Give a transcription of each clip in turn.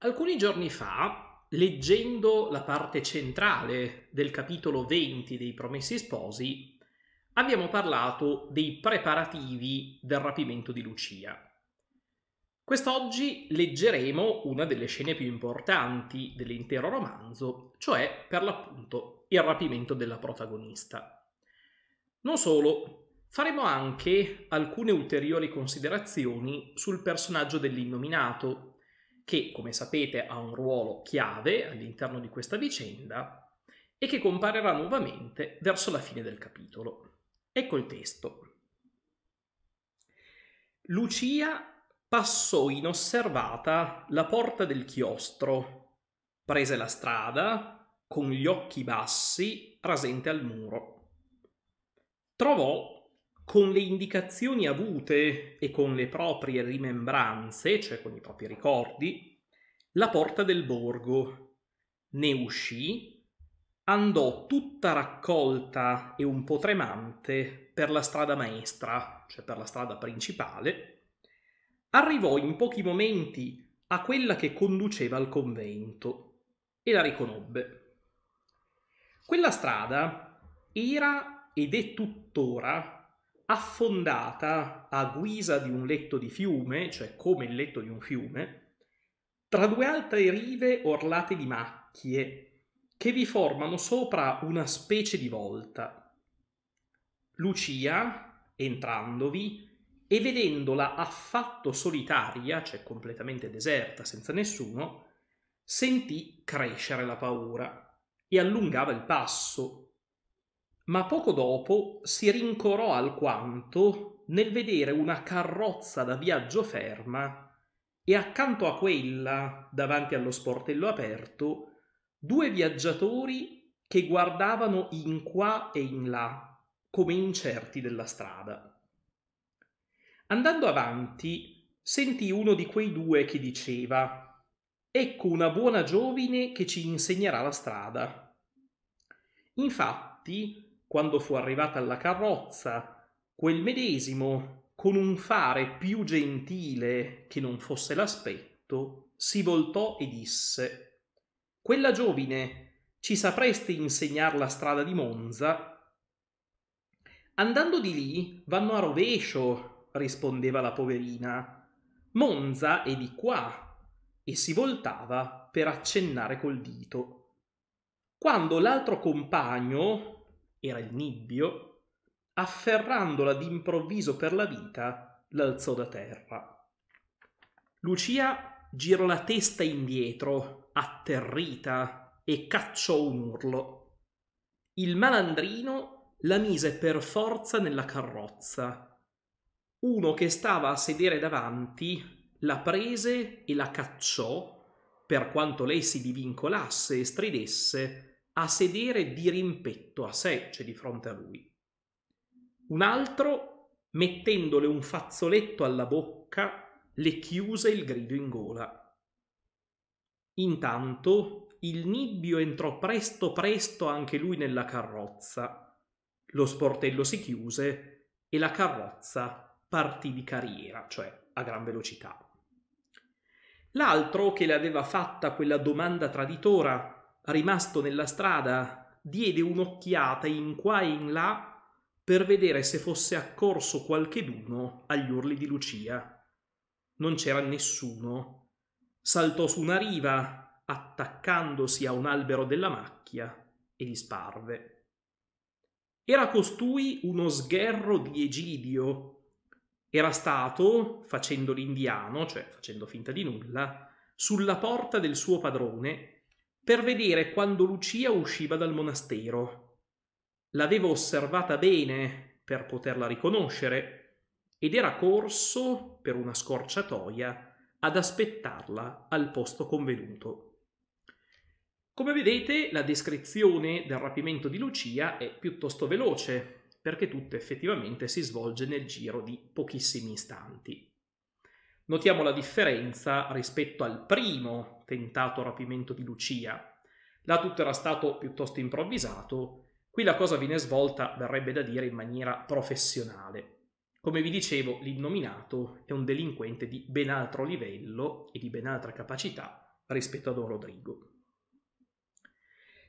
Alcuni giorni fa, leggendo la parte centrale del capitolo 20 dei Promessi Sposi, abbiamo parlato dei preparativi del rapimento di Lucia. Quest'oggi leggeremo una delle scene più importanti dell'intero romanzo, cioè per l'appunto il rapimento della protagonista. Non solo, faremo anche alcune ulteriori considerazioni sul personaggio dell'innominato che, come sapete, ha un ruolo chiave all'interno di questa vicenda e che comparirà nuovamente verso la fine del capitolo. Ecco il testo. Lucia passò inosservata la porta del chiostro, prese la strada con gli occhi bassi rasente al muro. Trovò con le indicazioni avute e con le proprie rimembranze, cioè con i propri ricordi, la porta del borgo. Ne uscì, andò tutta raccolta e un po' tremante per la strada maestra, cioè per la strada principale, arrivò in pochi momenti a quella che conduceva al convento e la riconobbe. Quella strada era ed è tuttora affondata a guisa di un letto di fiume, cioè come il letto di un fiume, tra due altre rive orlate di macchie che vi formano sopra una specie di volta. Lucia, entrandovi e vedendola affatto solitaria, cioè completamente deserta, senza nessuno, sentì crescere la paura e allungava il passo ma poco dopo si rincorò alquanto nel vedere una carrozza da viaggio ferma e accanto a quella, davanti allo sportello aperto, due viaggiatori che guardavano in qua e in là, come incerti della strada. Andando avanti, sentì uno di quei due che diceva Ecco una buona giovine che ci insegnerà la strada. Infatti, quando fu arrivata alla carrozza, quel medesimo, con un fare più gentile che non fosse l'aspetto, si voltò e disse Quella giovine, ci sapresti insegnar la strada di Monza? Andando di lì vanno a rovescio, rispondeva la poverina. Monza è di qua. E si voltava per accennare col dito. Quando l'altro compagno, era il nibbio, afferrandola d'improvviso per la vita, l'alzò da terra. Lucia girò la testa indietro, atterrita, e cacciò un urlo. Il malandrino la mise per forza nella carrozza. Uno che stava a sedere davanti la prese e la cacciò, per quanto lei si divincolasse e stridesse, a sedere di rimpetto a sé, cioè di fronte a lui. Un altro, mettendole un fazzoletto alla bocca, le chiuse il grido in gola. Intanto il nibbio entrò presto presto anche lui nella carrozza. Lo sportello si chiuse e la carrozza partì di carriera, cioè a gran velocità. L'altro che le aveva fatta quella domanda traditora rimasto nella strada, diede un'occhiata in qua e in là per vedere se fosse accorso qualcheduno agli urli di Lucia. Non c'era nessuno. Saltò su una riva, attaccandosi a un albero della macchia, e disparve. Era costui uno sgherro di Egidio, era stato, facendo l'indiano, cioè facendo finta di nulla, sulla porta del suo padrone per vedere quando Lucia usciva dal monastero. L'avevo osservata bene per poterla riconoscere ed era corso per una scorciatoia ad aspettarla al posto convenuto. Come vedete, la descrizione del rapimento di Lucia è piuttosto veloce, perché tutto effettivamente si svolge nel giro di pochissimi istanti. Notiamo la differenza rispetto al primo tentato rapimento di Lucia. Là tutto era stato piuttosto improvvisato, qui la cosa viene svolta, verrebbe da dire, in maniera professionale. Come vi dicevo, l'innominato è un delinquente di ben altro livello e di ben altra capacità rispetto a Don Rodrigo.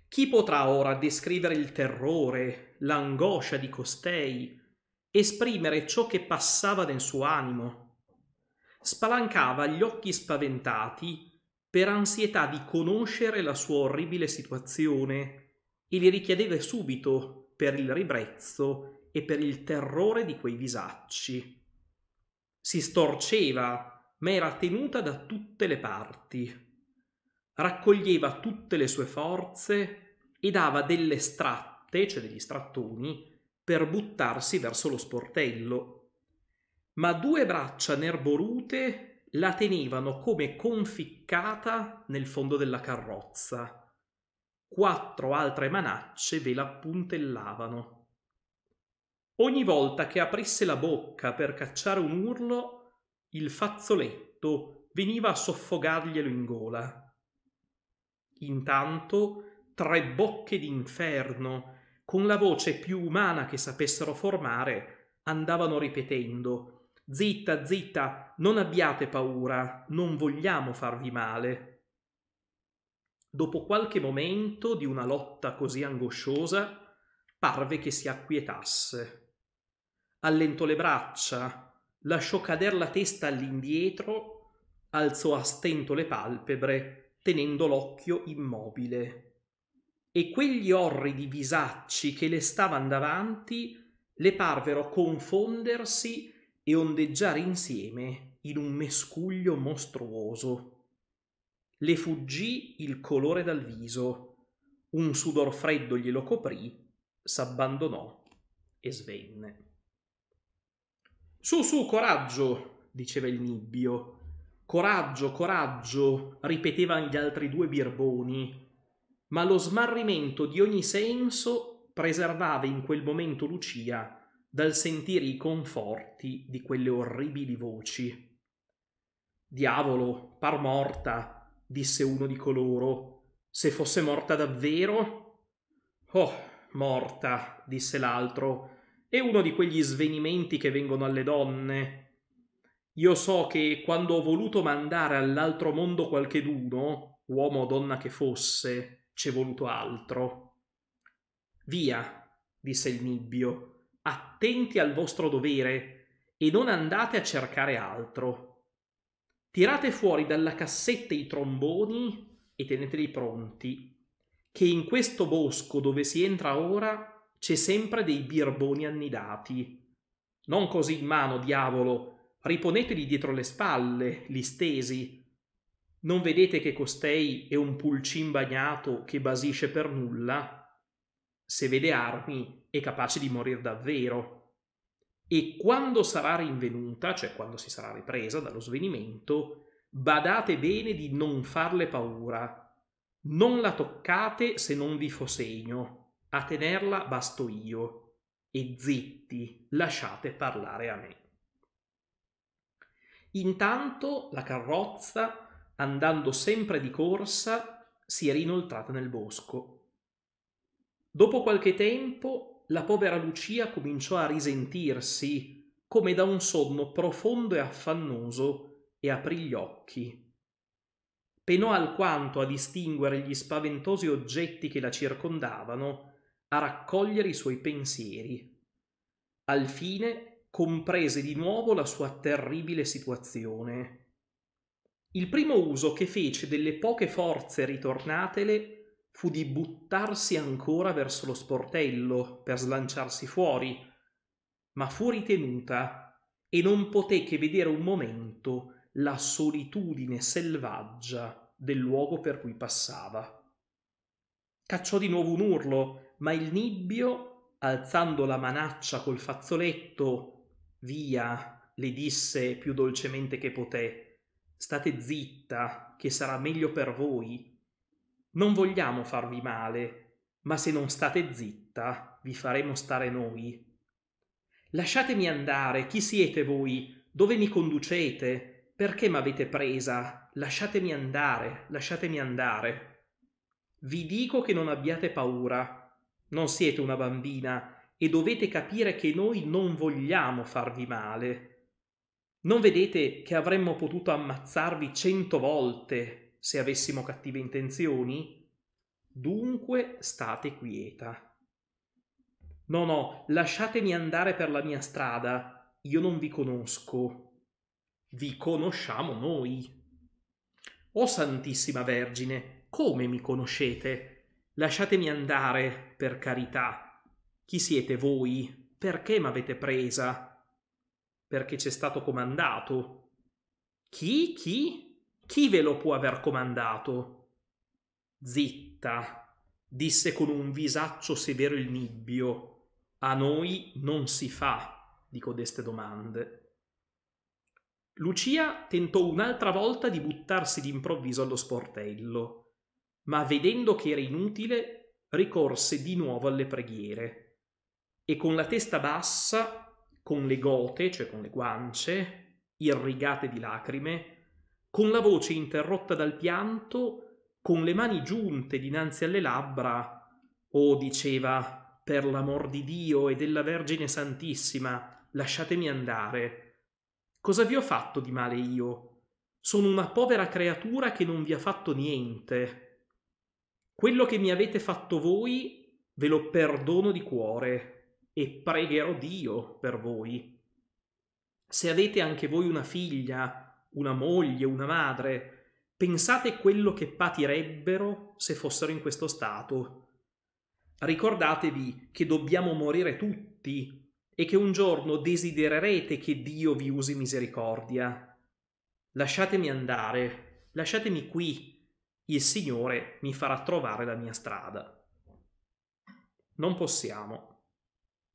Chi potrà ora descrivere il terrore, l'angoscia di costei, esprimere ciò che passava nel suo animo? Spalancava gli occhi spaventati per ansietà di conoscere la sua orribile situazione e li richiedeva subito per il ribrezzo e per il terrore di quei visacci. Si storceva, ma era tenuta da tutte le parti. Raccoglieva tutte le sue forze e dava delle stratte, cioè degli strattoni, per buttarsi verso lo sportello. Ma due braccia nerborute la tenevano come conficcata nel fondo della carrozza. Quattro altre manacce ve la puntellavano. Ogni volta che aprisse la bocca per cacciare un urlo, il fazzoletto veniva a soffogarglielo in gola. Intanto tre bocche d'inferno, con la voce più umana che sapessero formare, andavano ripetendo Zitta, zitta, non abbiate paura, non vogliamo farvi male. Dopo qualche momento di una lotta così angosciosa, parve che si acquietasse. Allentò le braccia, lasciò cadere la testa all'indietro, alzò a stento le palpebre, tenendo l'occhio immobile e quegli orridi visacci che le stavano davanti le parvero confondersi e ondeggiare insieme in un mescuglio mostruoso. Le fuggì il colore dal viso, un sudor freddo glielo coprì, s'abbandonò e svenne. Su, su, coraggio, diceva il nibbio. Coraggio, coraggio, ripetevano gli altri due birboni. Ma lo smarrimento di ogni senso preservava in quel momento Lucia dal sentire i conforti di quelle orribili voci. Diavolo, par morta, disse uno di coloro. Se fosse morta davvero? Oh, morta, disse l'altro. È uno di quegli svenimenti che vengono alle donne. Io so che quando ho voluto mandare all'altro mondo qualcheduno, uomo o donna che fosse, c'è voluto altro. Via, disse il nibbio, attenti al vostro dovere e non andate a cercare altro. Tirate fuori dalla cassetta i tromboni e teneteli pronti, che in questo bosco dove si entra ora c'è sempre dei birboni annidati. Non così in mano, diavolo, riponeteli dietro le spalle, li stesi. Non vedete che costei è un pulcin bagnato che basisce per nulla? se vede armi, è capace di morire davvero. E quando sarà rinvenuta, cioè quando si sarà ripresa dallo svenimento, badate bene di non farle paura. Non la toccate se non vi fo segno. A tenerla basto io. E zitti, lasciate parlare a me. Intanto la carrozza, andando sempre di corsa, si era inoltrata nel bosco Dopo qualche tempo la povera Lucia cominciò a risentirsi, come da un sonno profondo e affannoso, e aprì gli occhi. Penò alquanto a distinguere gli spaventosi oggetti che la circondavano, a raccogliere i suoi pensieri. Al fine comprese di nuovo la sua terribile situazione. Il primo uso che fece delle poche forze ritornatele fu di buttarsi ancora verso lo sportello per slanciarsi fuori, ma fu ritenuta e non poté che vedere un momento la solitudine selvaggia del luogo per cui passava. Cacciò di nuovo un urlo, ma il nibbio, alzando la manaccia col fazzoletto, via, le disse più dolcemente che poté, state zitta, che sarà meglio per voi non vogliamo farvi male, ma se non state zitta vi faremo stare noi. Lasciatemi andare, chi siete voi? Dove mi conducete? Perché m'avete presa? Lasciatemi andare, lasciatemi andare. Vi dico che non abbiate paura, non siete una bambina e dovete capire che noi non vogliamo farvi male. Non vedete che avremmo potuto ammazzarvi cento volte se avessimo cattive intenzioni? Dunque state quieta. No, no, lasciatemi andare per la mia strada, io non vi conosco. Vi conosciamo noi. O oh Santissima Vergine, come mi conoscete? Lasciatemi andare, per carità. Chi siete voi? Perché m'avete presa? Perché c'è stato comandato. Chi? Chi? Chi ve lo può aver comandato? Zitta, disse con un visaccio severo il nibbio. A noi non si fa di codeste domande. Lucia tentò un'altra volta di buttarsi d'improvviso allo sportello, ma vedendo che era inutile, ricorse di nuovo alle preghiere e con la testa bassa, con le gote, cioè con le guance, irrigate di lacrime, con la voce interrotta dal pianto, con le mani giunte dinanzi alle labbra, «Oh», diceva, «per l'amor di Dio e della Vergine Santissima, lasciatemi andare. Cosa vi ho fatto di male io? Sono una povera creatura che non vi ha fatto niente. Quello che mi avete fatto voi ve lo perdono di cuore e pregherò Dio per voi. Se avete anche voi una figlia, una moglie, una madre, pensate quello che patirebbero se fossero in questo stato. Ricordatevi che dobbiamo morire tutti e che un giorno desidererete che Dio vi usi misericordia. Lasciatemi andare, lasciatemi qui, il Signore mi farà trovare la mia strada. Non possiamo.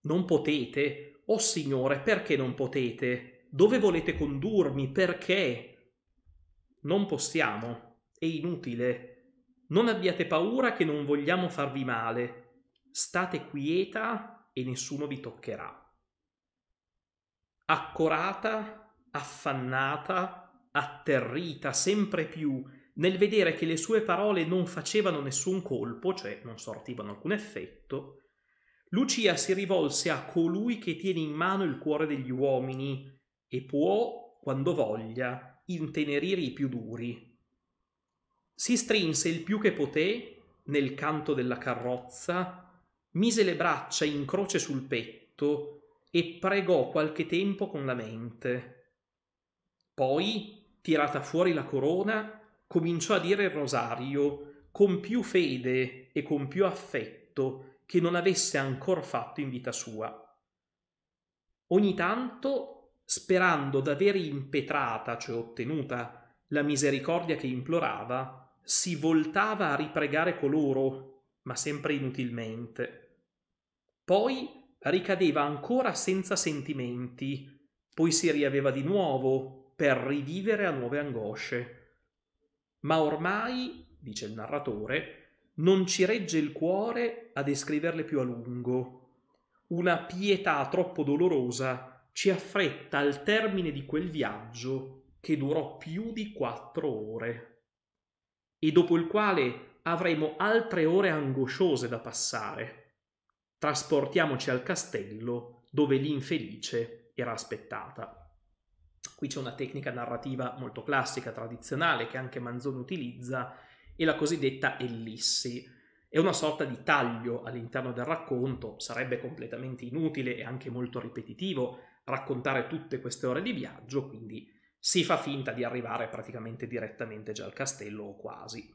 Non potete. Oh Signore, perché non potete? dove volete condurmi, perché? Non possiamo, è inutile. Non abbiate paura che non vogliamo farvi male. State quieta e nessuno vi toccherà. Accorata, affannata, atterrita sempre più nel vedere che le sue parole non facevano nessun colpo, cioè non sortivano alcun effetto, Lucia si rivolse a colui che tiene in mano il cuore degli uomini e può, quando voglia, intenerire i più duri. Si strinse il più che poté nel canto della carrozza, mise le braccia in croce sul petto e pregò qualche tempo con la mente. Poi, tirata fuori la corona, cominciò a dire il rosario con più fede e con più affetto che non avesse ancor fatto in vita sua. Ogni tanto sperando d'aver impetrata, cioè ottenuta, la misericordia che implorava, si voltava a ripregare coloro, ma sempre inutilmente. Poi ricadeva ancora senza sentimenti, poi si riaveva di nuovo per rivivere a nuove angosce. Ma ormai, dice il narratore, non ci regge il cuore a descriverle più a lungo. Una pietà troppo dolorosa ci affretta al termine di quel viaggio che durò più di quattro ore e dopo il quale avremo altre ore angosciose da passare. Trasportiamoci al castello dove l'infelice era aspettata. Qui c'è una tecnica narrativa molto classica, tradizionale, che anche Manzoni utilizza, e la cosiddetta ellissi. È una sorta di taglio all'interno del racconto, sarebbe completamente inutile e anche molto ripetitivo, raccontare tutte queste ore di viaggio, quindi si fa finta di arrivare praticamente direttamente già al castello o quasi.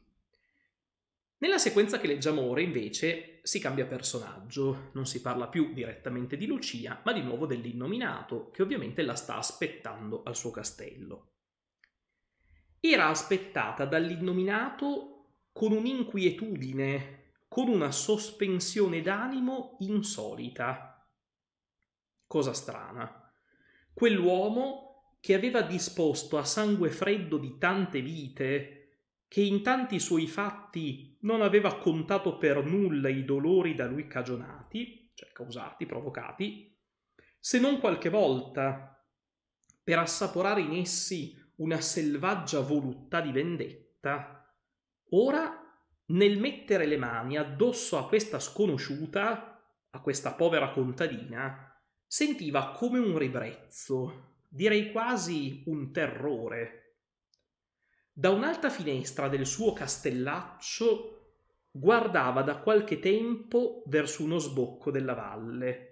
Nella sequenza che leggiamo ora invece si cambia personaggio, non si parla più direttamente di Lucia, ma di nuovo dell'innominato, che ovviamente la sta aspettando al suo castello. Era aspettata dall'innominato con un'inquietudine, con una sospensione d'animo insolita. Cosa strana quell'uomo che aveva disposto a sangue freddo di tante vite, che in tanti suoi fatti non aveva contato per nulla i dolori da lui cagionati, cioè causati, provocati, se non qualche volta, per assaporare in essi una selvaggia voluttà di vendetta, ora nel mettere le mani addosso a questa sconosciuta, a questa povera contadina, sentiva come un ribrezzo, direi quasi un terrore. Da un'alta finestra del suo castellaccio guardava da qualche tempo verso uno sbocco della valle.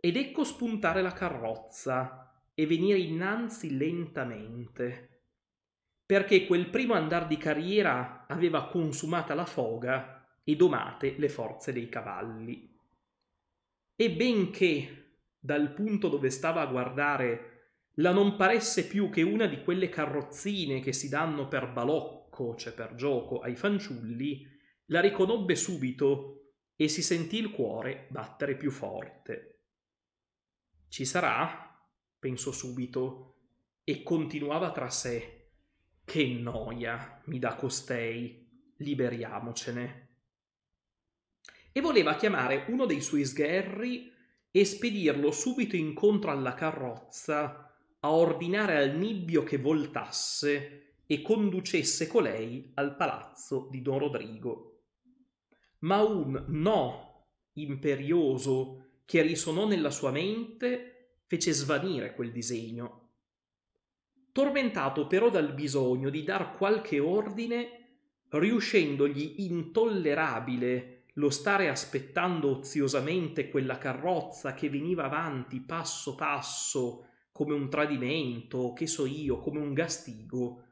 Ed ecco spuntare la carrozza e venire innanzi lentamente, perché quel primo andar di carriera aveva consumata la foga e domate le forze dei cavalli. E benché dal punto dove stava a guardare la non paresse più che una di quelle carrozzine che si danno per balocco, cioè per gioco, ai fanciulli, la riconobbe subito e si sentì il cuore battere più forte. Ci sarà? pensò subito e continuava tra sé. Che noia mi dà costei, liberiamocene. E voleva chiamare uno dei suoi sgherri e spedirlo subito incontro alla carrozza a ordinare al nibbio che voltasse e conducesse colei al palazzo di don Rodrigo. Ma un no imperioso che risonò nella sua mente fece svanire quel disegno. Tormentato però dal bisogno di dar qualche ordine, riuscendogli intollerabile lo stare aspettando oziosamente quella carrozza che veniva avanti passo passo come un tradimento, che so io, come un gastigo,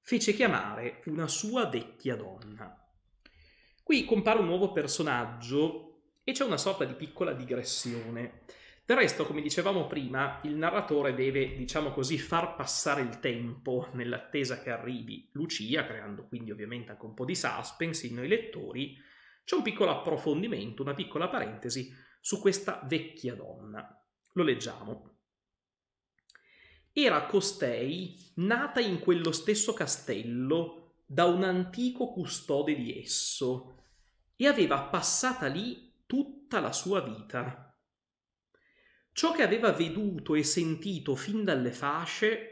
fece chiamare una sua vecchia donna. Qui compare un nuovo personaggio e c'è una sorta di piccola digressione. Del resto, come dicevamo prima, il narratore deve, diciamo così, far passare il tempo nell'attesa che arrivi Lucia, creando quindi ovviamente anche un po' di suspense in noi lettori, c'è un piccolo approfondimento, una piccola parentesi su questa vecchia donna. Lo leggiamo. Era costei nata in quello stesso castello da un antico custode di esso e aveva passata lì tutta la sua vita. Ciò che aveva veduto e sentito fin dalle fasce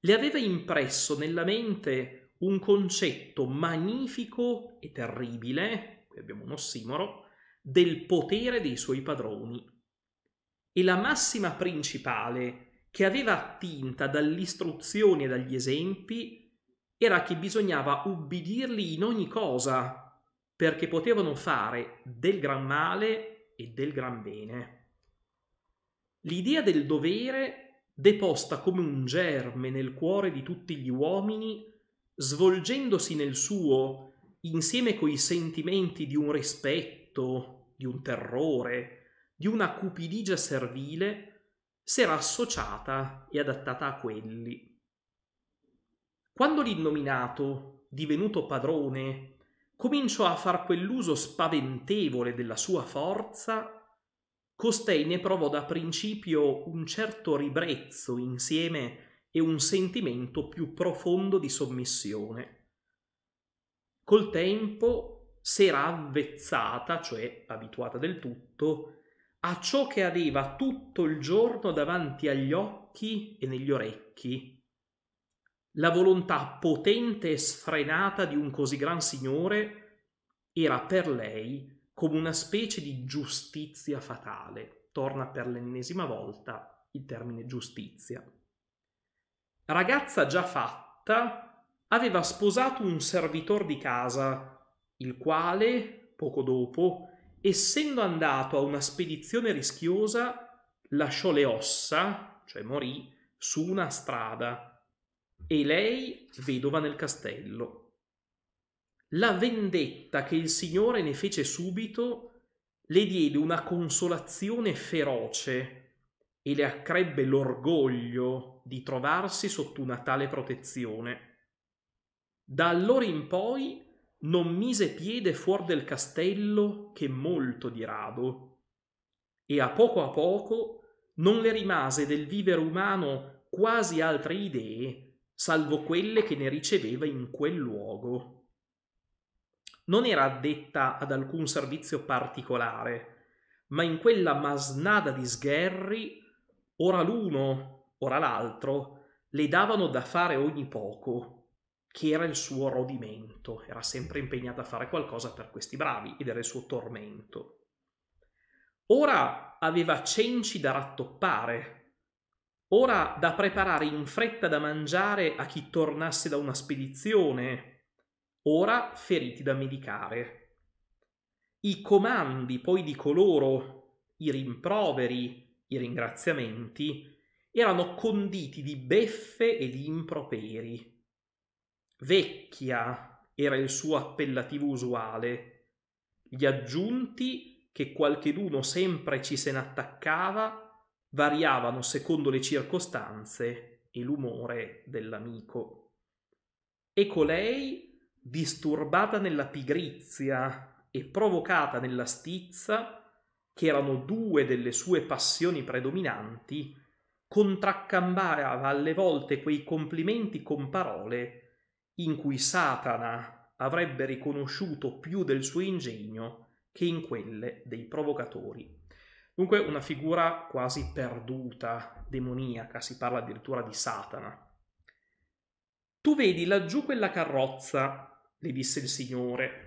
le aveva impresso nella mente un concetto magnifico e terribile qui abbiamo un ossimoro, del potere dei suoi padroni. E la massima principale che aveva attinta dall'istruzione e dagli esempi era che bisognava ubbidirli in ogni cosa, perché potevano fare del gran male e del gran bene. L'idea del dovere, deposta come un germe nel cuore di tutti gli uomini, svolgendosi nel suo insieme coi sentimenti di un rispetto, di un terrore, di una cupidigia servile, s'era associata e adattata a quelli. Quando l'innominato, divenuto padrone, cominciò a far quell'uso spaventevole della sua forza, costei ne provò da principio un certo ribrezzo insieme e un sentimento più profondo di sommissione col tempo si era avvezzata, cioè abituata del tutto, a ciò che aveva tutto il giorno davanti agli occhi e negli orecchi. La volontà potente e sfrenata di un così gran signore era per lei come una specie di giustizia fatale. Torna per l'ennesima volta il termine giustizia. Ragazza già fatta, aveva sposato un servitor di casa, il quale, poco dopo, essendo andato a una spedizione rischiosa, lasciò le ossa, cioè morì, su una strada, e lei vedova nel castello. La vendetta che il Signore ne fece subito le diede una consolazione feroce e le accrebbe l'orgoglio di trovarsi sotto una tale protezione. Da allora in poi non mise piede fuor del castello che molto di rado, e a poco a poco non le rimase del vivere umano quasi altre idee, salvo quelle che ne riceveva in quel luogo. Non era addetta ad alcun servizio particolare, ma in quella masnada di sgherri, ora l'uno, ora l'altro, le davano da fare ogni poco che era il suo rodimento, era sempre impegnata a fare qualcosa per questi bravi ed era il suo tormento. Ora aveva cenci da rattoppare, ora da preparare in fretta da mangiare a chi tornasse da una spedizione, ora feriti da medicare. I comandi poi di coloro, i rimproveri, i ringraziamenti, erano conditi di beffe e di improperi vecchia era il suo appellativo usuale, gli aggiunti che qualcheduno sempre ci se n'attaccava variavano secondo le circostanze e l'umore dell'amico. E colei, disturbata nella pigrizia e provocata nella stizza, che erano due delle sue passioni predominanti, contraccambava alle volte quei complimenti con parole in cui Satana avrebbe riconosciuto più del suo ingegno che in quelle dei provocatori. Dunque una figura quasi perduta, demoniaca, si parla addirittura di Satana. Tu vedi laggiù quella carrozza, le disse il Signore.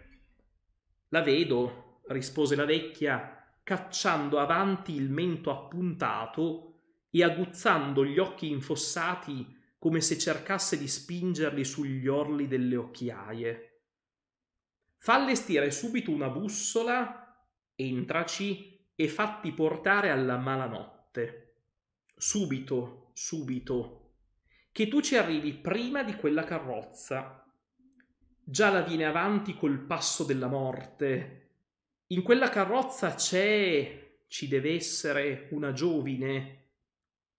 La vedo, rispose la vecchia, cacciando avanti il mento appuntato e aguzzando gli occhi infossati come se cercasse di spingerli sugli orli delle occhiaie. Fa allestire subito una bussola, entraci e fatti portare alla malanotte. Subito, subito, che tu ci arrivi prima di quella carrozza. Già la viene avanti col passo della morte. In quella carrozza c'è, ci deve essere, una giovine.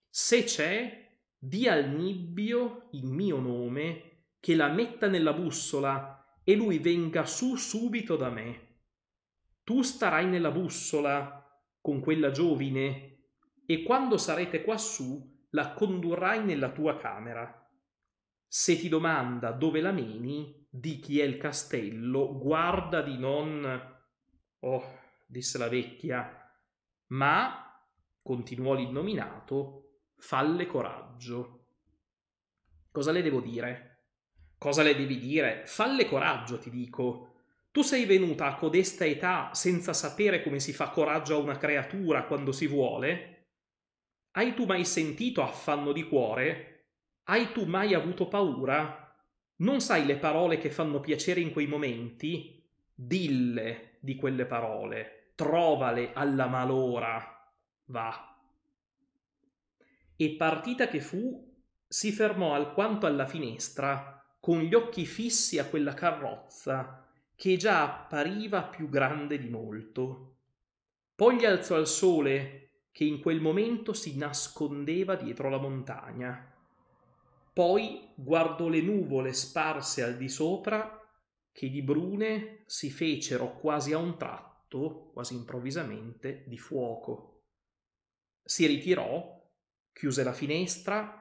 Se c'è, dia al nibbio il mio nome, che la metta nella bussola, e lui venga su subito da me. Tu starai nella bussola con quella giovine, e quando sarete quassù la condurrai nella tua camera. Se ti domanda dove la meni, di chi è il castello, guarda di non... Oh, disse la vecchia, ma, continuò l'innominato, falle coraggio. Cosa le devo dire? Cosa le devi dire? Falle coraggio, ti dico. Tu sei venuta a codesta età senza sapere come si fa coraggio a una creatura quando si vuole? Hai tu mai sentito affanno di cuore? Hai tu mai avuto paura? Non sai le parole che fanno piacere in quei momenti? Dille di quelle parole, trovale alla malora. Va e partita che fu, si fermò alquanto alla finestra, con gli occhi fissi a quella carrozza, che già appariva più grande di molto. Poi gli alzò al sole, che in quel momento si nascondeva dietro la montagna. Poi guardò le nuvole sparse al di sopra, che di brune si fecero quasi a un tratto, quasi improvvisamente, di fuoco. Si ritirò chiuse la finestra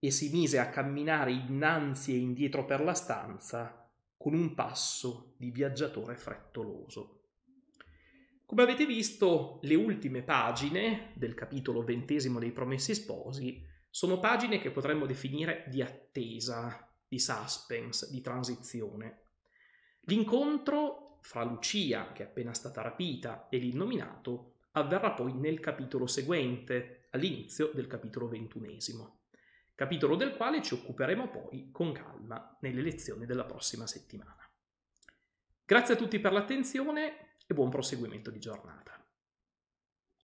e si mise a camminare innanzi e indietro per la stanza con un passo di viaggiatore frettoloso. Come avete visto, le ultime pagine del capitolo ventesimo dei Promessi Sposi sono pagine che potremmo definire di attesa, di suspense, di transizione. L'incontro fra Lucia, che è appena stata rapita, e l'innominato avverrà poi nel capitolo seguente, all'inizio del capitolo ventunesimo, capitolo del quale ci occuperemo poi con calma nelle lezioni della prossima settimana. Grazie a tutti per l'attenzione e buon proseguimento di giornata.